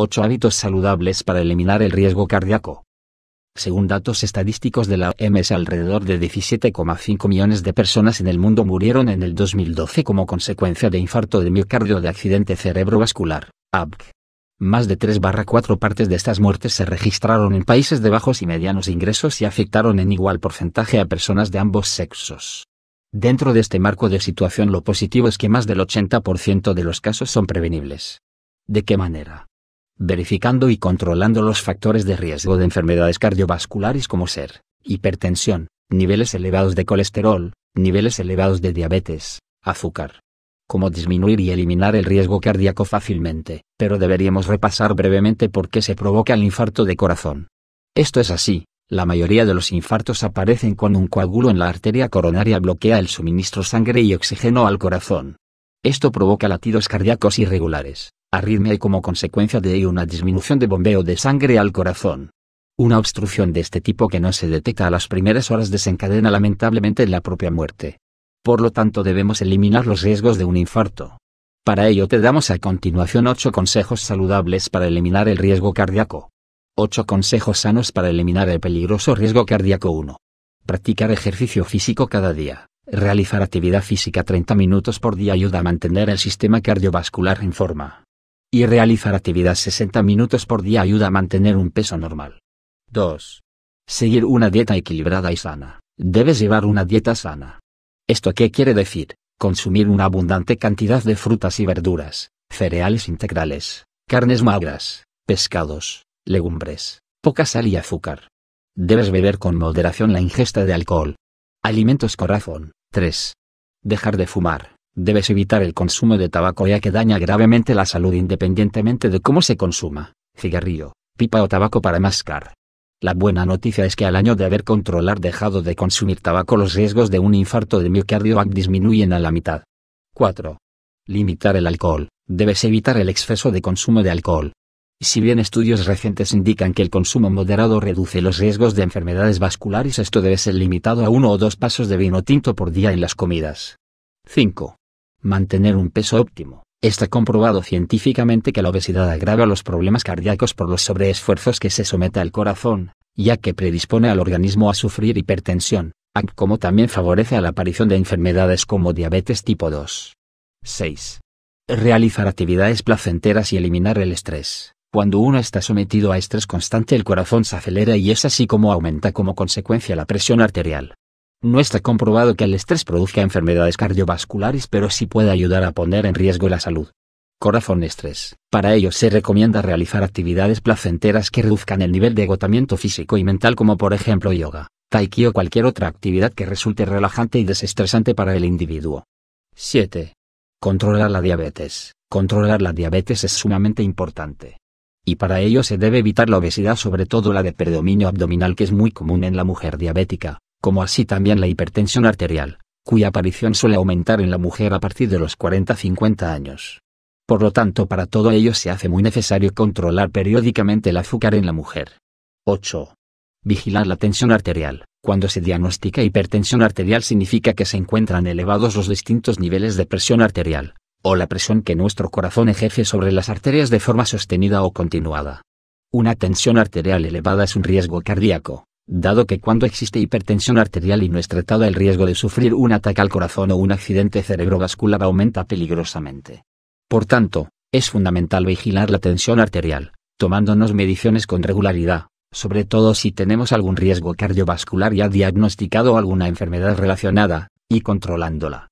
8 hábitos saludables para eliminar el riesgo cardíaco. Según datos estadísticos de la OMS, alrededor de 17,5 millones de personas en el mundo murieron en el 2012 como consecuencia de infarto de miocardio de accidente cerebrovascular, ABC. Más de 3-4 partes de estas muertes se registraron en países de bajos y medianos ingresos y afectaron en igual porcentaje a personas de ambos sexos. Dentro de este marco de situación lo positivo es que más del 80% de los casos son prevenibles. ¿De qué manera? verificando y controlando los factores de riesgo de enfermedades cardiovasculares como ser, hipertensión, niveles elevados de colesterol, niveles elevados de diabetes, azúcar. Cómo disminuir y eliminar el riesgo cardíaco fácilmente, pero deberíamos repasar brevemente por qué se provoca el infarto de corazón. Esto es así, la mayoría de los infartos aparecen cuando un coágulo en la arteria coronaria bloquea el suministro sangre y oxígeno al corazón. Esto provoca latidos cardíacos irregulares, arritmia y como consecuencia de ello una disminución de bombeo de sangre al corazón. Una obstrucción de este tipo que no se detecta a las primeras horas desencadena lamentablemente la propia muerte. Por lo tanto debemos eliminar los riesgos de un infarto. Para ello te damos a continuación 8 consejos saludables para eliminar el riesgo cardíaco. 8 consejos sanos para eliminar el peligroso riesgo cardíaco 1. Practicar ejercicio físico cada día. Realizar actividad física 30 minutos por día ayuda a mantener el sistema cardiovascular en forma y realizar actividad 60 minutos por día ayuda a mantener un peso normal. 2. Seguir una dieta equilibrada y sana. Debes llevar una dieta sana. ¿Esto qué quiere decir? Consumir una abundante cantidad de frutas y verduras, cereales integrales, carnes magras, pescados, legumbres, poca sal y azúcar. Debes beber con moderación la ingesta de alcohol. Alimentos corazón. 3. Dejar de fumar. Debes evitar el consumo de tabaco ya que daña gravemente la salud independientemente de cómo se consuma, cigarrillo, pipa o tabaco para mascar. La buena noticia es que al año de haber controlar dejado de consumir tabaco los riesgos de un infarto de miocardio disminuyen a la mitad. 4. Limitar el alcohol. Debes evitar el exceso de consumo de alcohol. Si bien estudios recientes indican que el consumo moderado reduce los riesgos de enfermedades vasculares, esto debe ser limitado a uno o dos pasos de vino tinto por día en las comidas. 5. Mantener un peso óptimo. Está comprobado científicamente que la obesidad agrava los problemas cardíacos por los sobreesfuerzos que se somete al corazón, ya que predispone al organismo a sufrir hipertensión, como también favorece a la aparición de enfermedades como diabetes tipo 2. 6. Realizar actividades placenteras y eliminar el estrés. Cuando uno está sometido a estrés constante el corazón se acelera y es así como aumenta como consecuencia la presión arterial. No está comprobado que el estrés produzca enfermedades cardiovasculares, pero sí puede ayudar a poner en riesgo la salud. Corazón estrés. Para ello se recomienda realizar actividades placenteras que reduzcan el nivel de agotamiento físico y mental como por ejemplo yoga, tai chi o cualquier otra actividad que resulte relajante y desestresante para el individuo. 7. Controlar la diabetes. Controlar la diabetes es sumamente importante. Y para ello se debe evitar la obesidad, sobre todo la de predominio abdominal que es muy común en la mujer diabética, como así también la hipertensión arterial, cuya aparición suele aumentar en la mujer a partir de los 40-50 años. Por lo tanto, para todo ello se hace muy necesario controlar periódicamente el azúcar en la mujer. 8. Vigilar la tensión arterial. Cuando se diagnostica hipertensión arterial significa que se encuentran elevados los distintos niveles de presión arterial, o la presión que nuestro corazón ejerce sobre las arterias de forma sostenida o continuada. Una tensión arterial elevada es un riesgo cardíaco, dado que cuando existe hipertensión arterial y no es tratada el riesgo de sufrir un ataque al corazón o un accidente cerebrovascular aumenta peligrosamente. Por tanto, es fundamental vigilar la tensión arterial, tomándonos mediciones con regularidad, sobre todo si tenemos algún riesgo cardiovascular ya diagnosticado o alguna enfermedad relacionada, y controlándola.